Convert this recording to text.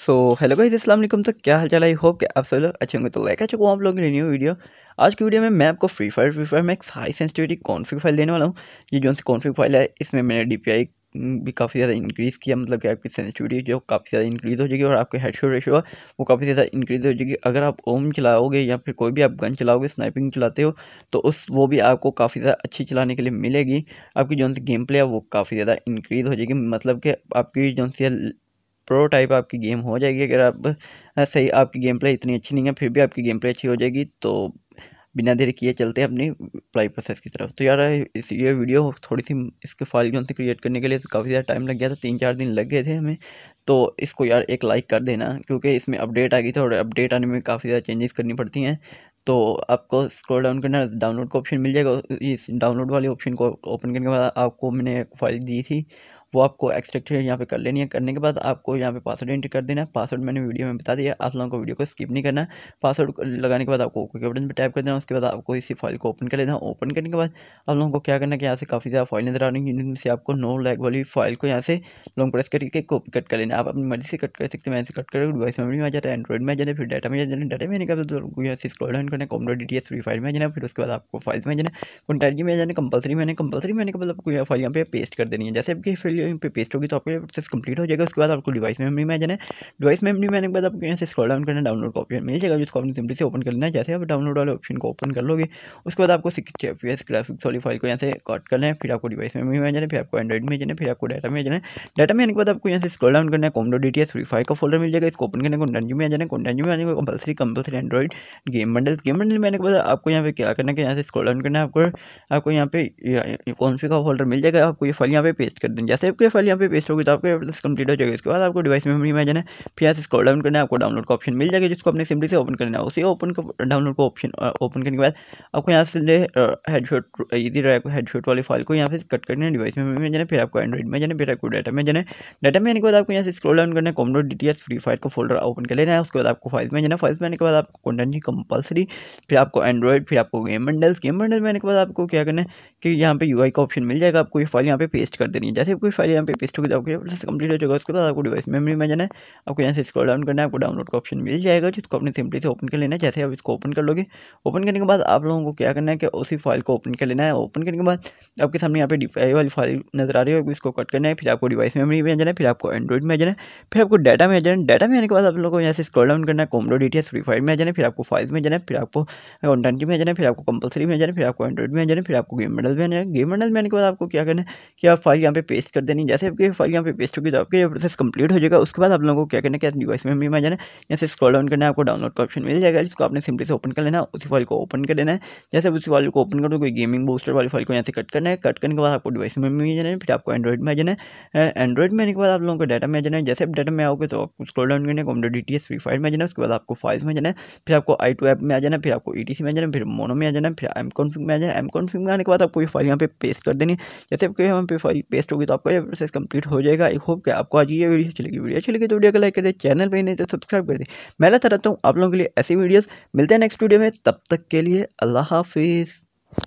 so hello guys अस्सलाम वालेकुम तो क्या हाल चाल आई होप कि आप सब लोग अच्छे होंगे तो लाइक अच्छा आप लोगों की न्यू वीडियो आज की वीडियो में मैं आपको फ्री फायर फ्री फायर में एक हाई सेंसिटिविटी कॉन्फ़िग फाइल देने वाला हूँ ये जो सी कॉन्फ़िग फाइल है इसमें मैंने डी भी काफ़ी ज़्यादा इंक्रीज़ किया मतलब कि आपकी सेंसिटिविटी जो काफ़ी ज़्यादा इंक्रीज़ हो जाएगी और आपके हेडशॉट रेशो है वो काफ़ी ज़्यादा इंक्रीज़ हो जाएगी अगर आप ओम चलाओगे या फिर कोई भी आप गन चलाओगे स्नाइपिंग चलाते हो तो उस वो भी आपको काफ़ी ज़्यादा अच्छी चलाने के लिए मिलेगी आपकी जो सी गेम प्ले है वो काफ़ी ज़्यादा इंक्रीज़ हो जाएगी मतलब कि आपकी जो सी प्रो टाइप आपकी गेम हो जाएगी अगर आप सही आपकी गेम प्ले इतनी अच्छी नहीं है फिर भी आपकी गेम प्ले अच्छी हो जाएगी तो बिना देर किए चलते हैं अपनी अप्लाई प्रोसेस की तरफ तो यार इस ये वीडियो थोड़ी सी इसके फाइल जो से क्रिएट करने के लिए तो काफ़ी ज़्यादा टाइम लग गया था तीन चार दिन लग गए थे हमें तो इसको यार एक लाइक कर देना क्योंकि इसमें अपडेट आ गई थी और अपडेट आने में काफ़ी ज़्यादा चेंजेस करनी पड़ती हैं तो आपको स्क्रॉल डाउन करना डाउनलोड का ऑप्शन मिल जाएगा इस डाउनलोड वाले ऑप्शन को ओपन करने के बाद आपको मैंने फाइल दी थी वो आपको एक्सट्रैक्टेड यहाँ पे कर लेनी है करने के बाद आपको यहाँ पे पासवर्ड एंटर कर देना है पासवर्ड मैंने वीडियो में बता दिया आप लोगों को वीडियो को स्किप नहीं करना पासवर्ड लगाने के बाद आपको ओके बटन पर टाइप कर देना उसके बाद आपको इसी फाइल को ओपन कर लेना ओपन करने के बाद आप लोगों को क्या करना है कि यहाँ से काफ़ी ज़्यादा फाइल नजर आ रही है जिनसे से आपको नो लैग वाली फाइल को यहाँ से लॉन्ग प्रेस करके कॉपी कट कर लेना आप अपनी मर्जी से कट कर सकते हैं ऐसे कट कर डिवाइस मेमरी में आ जाता है एंड्रॉइड में आ जाना फिर डाटा में आ जाना डाटा में आने स्क्रॉल डाउन करना computer D T S free file में जाना फिर उसके बाद आपको फाइल में जाना कॉन्टैक्ट में जाना कंपलसरी में मैंने कंपलसरी में आने के बाद आपको फाइल यहाँ पे पेस्ट कर देनी है जैसे आपकी फाइल यहीं पे पेस्ट होगी तो आपके प्रोसेस कंप्लीट हो जाएगा उसके बाद आपको डिवाइस मेमोरी में जाना है डिवाइस मेमोरी में आने के बाद आपको यहाँ से स्क्रॉल डाउन करना डाउनलोड का ऑप्शन मिल जाएगा जिसको आपने सिंपली से ओपन कर लेना है जैसे आप डाउनलोड वाले ऑप्शन को ओपन कर लोगे उसके बाद आपको सिक्स ग्राफिक्स वाली फाइल को यहाँ से कट करना है फिर आपको डिवाइस मेमरी में जाना है फिर आपको एंड्रॉइड में जाना है फिर आपको डाटा में जाना है डाटा में आने के बाद आपको यहाँ से स्क्रॉल डाउन करना है कॉम्डो D T S free five का फोल्डर मिल जाएगा इसको ओपन करने को कंटेंजू में आ जाना कंटेंजू में आने को compulsory compulsory android game bundle game bundle में आने के बाद आपको यहाँ पे क्या करना है यहाँ से स्क्रॉल डाउन करना है आपको आपको यहाँ पे कौन सी का फोल्डर मिल जाएगा आपको ये फाइल यहाँ पे पेस्ट कर दें जैसे के फाइल यहाँ पे पेस्ट होगी तो आपके प्लस कंप्लीट हो जाएगा इसके बाद आपको डिवाइस मेमोरी में जाना फिर यहाँ से स्क्रॉल डाउन करना है आपको डाउनलोड का ऑप्शन मिल जाएगा जिसको अपने सिंपली से ओपन करना है उसी ओपन को डाउनलोड को ऑप्शन ओपन करने के बाद आपको यहाँ से हेडशॉट इधर हेडशॉट वाली फाइल को यहाँ से कट करना है डिवाइस मेमोरी में जाना फिर आपको एंड्रॉइड में जाना फिर आपको डाटा में जाना डाटा में आने के बाद आपको यहाँ से स्क्रॉल डाउन करना है कॉमडो डी फ्री फायर को फोल्डर ओपन कर लेना है उसके बाद आपको फाइल्स में जाना फाइल में आने के बाद आपको कॉन्टेंट ही कंपलसरी फिर आपको एंड्रॉइड फिर आपको गेम बंडल्स गेम मंडल में आने के बाद आपको क्या करना है कि यहाँ पे आई का ऑप्शन मिल जाएगा आपको ये फाइल यहाँ पे पेस्ट कर देनी है जैसे कोई फाइल यहाँ पे पेस्ट हो आपके प्रोसेस कंप्लीट हो जाएगा उसके बाद आपको डिवाइस मेमोरी में जाना है आपको यहाँ से स्क्रॉल डाउन करना है आपको डाउनलोड का ऑप्शन मिल जाएगा जिसको अपने सिंपली से ओपन कर लेना है जैसे आप इसको ओपन कर लोगे ओपन करने के बाद आप लोगों को क्या करना है कि उसी फाइल को ओपन कर लेना है ओपन करने के बाद आपके सामने यहाँ पे डिफाई वाली फाइल नजर आ रही होगी इसको कट करना है फिर आपको डिवाइस मेमरी में जाना है फिर आपको एंड्रॉइड में जाना है फिर आपको डाटा में जाना है डाटा में आने के बाद आप लोगों को यहाँ से स्क्रॉल डाउन करना है कोमडो डी टी फ्री फाइल में जाना है फिर आपको फाइल में जाना है फिर आपको कॉन्टेंट में जाना है फिर आपको कंपलसरी में जाना है फिर आपको एंड्रॉइड में जाना है फिर आपको गेम मेडल में जाना है गेम मेडल में आने के बाद आपको क्या करना है कि आप फाइल यहाँ पे पेस्ट कर देनी जैसे आपकी फाइल यहाँ पे पेस्ट होगी तो आपके ये प्रोसेस कंप्लीट हो जाएगा उसके बाद आप लोगों को क्या करना क्या डिवाइस में भी मैं जाना यहाँ से स्क्रॉल डाउन करना है आपको डाउनलोड का ऑप्शन मिल जाएगा जिसको आपने सिंपली से ओपन कर लेना उसी फाइल को ओपन कर देना है जैसे आप उसी फाइल को ओपन करो कोई गेमिंग बूस्टर वाली फाइल को यहाँ से कट करना है कट करने के बाद आपको डिवाइस में भी जाना है फिर आपको एंड्रॉइड में जाना है एंड्रॉइड में आने के बाद आप लोगों को डाटा में जाना है जैसे आप डाटा में आओगे तो आपको स्क्रॉल डाउन करना है computer D T S free file में जाना है उसके बाद आपको फाइल्स में जाना है फिर आपको आई टू ऐप में आ जाना फिर आपको ई टी सी में जाना फिर मोनो में आ जाना फिर एम कॉन्फ्यूम में आ जाना एम कॉन्फ्यूम में आने के बाद आपको ये फाइल यहाँ पे पेस्ट कर देनी है जैसे आपके यहाँ पे फाइल पेस्ट होगी तो आपको ये प्रोसेस कंप्लीट हो जाएगा आई होप कि आपको आज ये वीडियो अच्छी लगी वीडियो अच्छी लगी तो वीडियो को लाइक कर दे चैनल पर नहीं तो सब्सक्राइब कर दे मैं लाता रहता हूँ आप लोगों के लिए ऐसी वीडियोज़ मिलते हैं नेक्स्ट वीडियो में तब तक के लिए अल्लाह हाफिज़